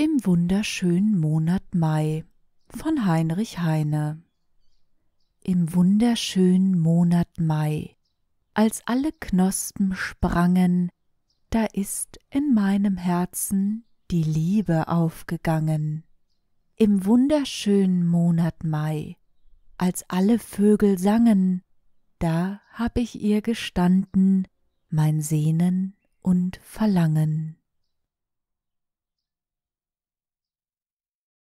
Im wunderschönen Monat Mai von Heinrich Heine Im wunderschönen Monat Mai, als alle Knospen sprangen, da ist in meinem Herzen die Liebe aufgegangen. Im wunderschönen Monat Mai, als alle Vögel sangen, da hab ich ihr gestanden, mein Sehnen und Verlangen.